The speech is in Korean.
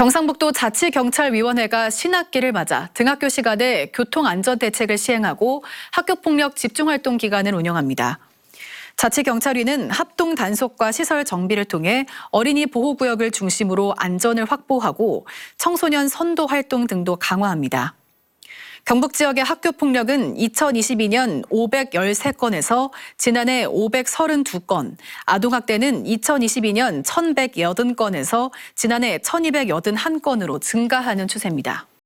경상북도 자치경찰위원회가 신학기를 맞아 등학교 시간에 교통안전대책을 시행하고 학교폭력 집중활동 기간을 운영합니다. 자치경찰위는 합동 단속과 시설 정비를 통해 어린이 보호구역을 중심으로 안전을 확보하고 청소년 선도 활동 등도 강화합니다. 경북 지역의 학교 폭력은 2022년 513건에서 지난해 532건, 아동학대는 2022년 1180건에서 지난해 1281건으로 증가하는 추세입니다.